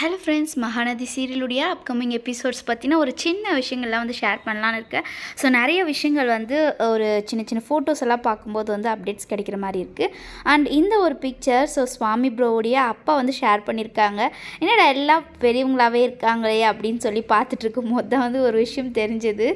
hello friends Mahanadi சீரியலுடைய upcoming episodes பற்றின ஒரு சின்ன விஷயங்கள்லாம் வந்து ஷேர் பண்ணலான்னு இருக்கேன் ஸோ நிறைய விஷயங்கள் வந்து ஒரு சின்ன சின்ன ஃபோட்டோஸ் எல்லாம் பார்க்கும்போது வந்து அப்டேட்ஸ் கிடைக்கிற மாதிரி இருக்குது அண்ட் இந்த ஒரு பிக்சர் ஸோ சுவாமி ப்ரோவுடைய அப்பா வந்து ஷேர் பண்ணியிருக்காங்க என்னடா எல்லாம் பெரியவங்களாகவே இருக்காங்களே அப்படின்னு சொல்லி பார்த்துட்டு போது தான் வந்து ஒரு விஷயம் தெரிஞ்சது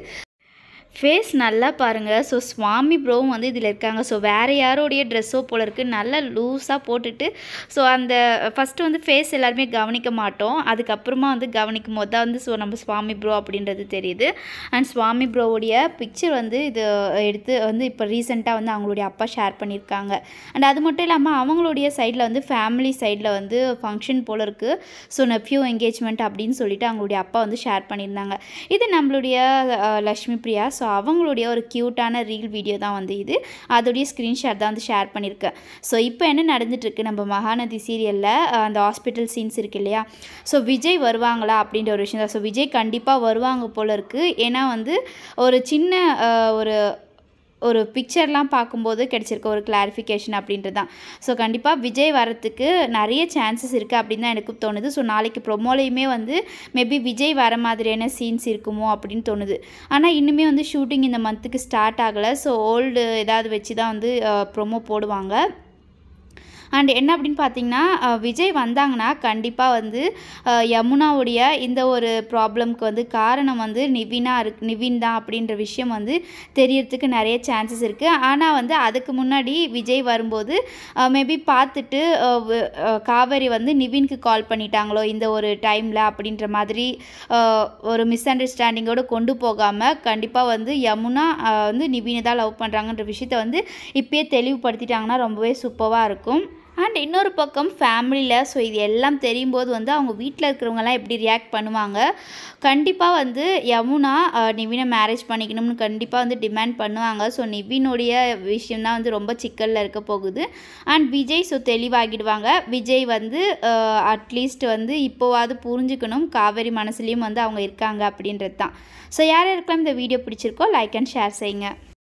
ஃபேஸ் நல்லா பாருங்கள் ஸோ சுவாமி ப்ரோவும் வந்து இதில் இருக்காங்க ஸோ வேறு யாரோடைய ட்ரெஸ்ஸோ போல் இருக்குது நல்லா லூஸாக போட்டுட்டு ஸோ அந்த ஃபஸ்ட்டு வந்து ஃபேஸ் எல்லாருமே கவனிக்க மாட்டோம் அதுக்கப்புறமா வந்து கவனிக்கும் போது தான் வந்து ஸோ நம்ம சுவாமி ப்ரோ அப்படின்றது தெரியுது அண்ட் சுவாமி ப்ரோவுடைய பிக்சர் வந்து இது எடுத்து வந்து இப்போ ரீசெண்டாக வந்து அவங்களுடைய அப்பா ஷேர் பண்ணியிருக்காங்க அண்ட் அது மட்டும் இல்லாமல் அவங்களுடைய சைடில் வந்து ஃபேமிலி சைடில் வந்து ஃபங்க்ஷன் போல் இருக்குது ஸோ நெஃப்யூ என்கேஜ்மெண்ட் அப்படின்னு சொல்லிட்டு அவங்களுடைய அப்பா வந்து ஷேர் பண்ணியிருந்தாங்க இது நம்மளுடைய லக்ஷ்மி பிரியா ஸோ ஸோ அவங்களுடைய ஒரு க்யூட்டான ரீல் வீடியோ தான் வந்து இது அதோடைய ஸ்க்ரீன்ஷாட் தான் வந்து ஷேர் பண்ணியிருக்கேன் ஸோ இப்போ என்ன நடந்துட்டுருக்கு நம்ம மகாநதி சீரியலில் அந்த ஹாஸ்பிட்டல் சீன்ஸ் இருக்கு இல்லையா ஸோ விஜய் வருவாங்களா அப்படின்ற ஒரு விஷயம் தான் ஸோ விஜய் கண்டிப்பாக வருவாங்க போல் இருக்குது ஏன்னா வந்து ஒரு சின்ன ஒரு ஒரு பிக்சர்லாம் பார்க்கும்போது கிடச்சிருக்க ஒரு கிளாரிஃபிகேஷன் அப்படின்றது தான் ஸோ கண்டிப்பாக விஜய் வரத்துக்கு நிறைய சான்சஸ் இருக்குது அப்படின்னு தான் எனக்கு தோணுது ஸோ நாளைக்கு ப்ரொமோலையுமே வந்து மேபி விஜய் வர மாதிரியான சீன்ஸ் இருக்குமோ அப்படின்னு தோணுது ஆனால் இன்னுமே வந்து ஷூட்டிங் இந்த மந்த்துக்கு ஸ்டார்ட் ஆகலை ஸோ ஓல்டு ஏதாவது வச்சு தான் வந்து ப்ரொமோ போடுவாங்க அண்ட் என்ன அப்படின்னு பார்த்தீங்கன்னா விஜய் வந்தாங்கன்னா கண்டிப்பாக வந்து யமுனாவுடைய இந்த ஒரு ப்ராப்ளம்க்கு வந்து காரணம் வந்து நிவினாக இருக்கு நிவின் தான் அப்படின்ற விஷயம் வந்து தெரியறதுக்கு நிறைய சான்சஸ் இருக்குது ஆனால் வந்து அதுக்கு முன்னாடி விஜய் வரும்போது மேபி பார்த்துட்டு காவேரி வந்து நிவின்க்கு கால் பண்ணிட்டாங்களோ இந்த ஒரு டைமில் அப்படின்ற மாதிரி ஒரு மிஸ் அண்டர்ஸ்டாண்டிங்கோடு கொண்டு போகாமல் கண்டிப்பாக வந்து யமுனா வந்து நிவினை தான் லவ் பண்ணுறாங்கன்ற விஷயத்த வந்து இப்போயே தெளிவுபடுத்திட்டாங்கன்னா ரொம்பவே சூப்பராக இருக்கும் அண்ட் இன்னொரு பக்கம் ஃபேமிலியில் ஸோ இது எல்லாம் தெரியும்போது வந்து அவங்க வீட்டில் இருக்கிறவங்கலாம் எப்படி ரியாக்ட் பண்ணுவாங்க கண்டிப்பாக வந்து யமுனா நிவினை மேரேஜ் பண்ணிக்கணும்னு கண்டிப்பாக வந்து டிமாண்ட் பண்ணுவாங்க ஸோ நிவினுடைய விஷயம்தான் வந்து ரொம்ப சிக்கலில் இருக்க போகுது அண்ட் விஜய் ஸோ தெளிவாகிடுவாங்க விஜய் வந்து அட்லீஸ்ட் வந்து இப்போவாவது புரிஞ்சுக்கணும் காவேரி மனசுலேயும் வந்து அவங்க இருக்காங்க அப்படின்றது தான் ஸோ யார் இருக்கலாம் இந்த வீடியோ பிடிச்சிருக்கோ லைக் அண்ட் ஷேர் செய்யுங்க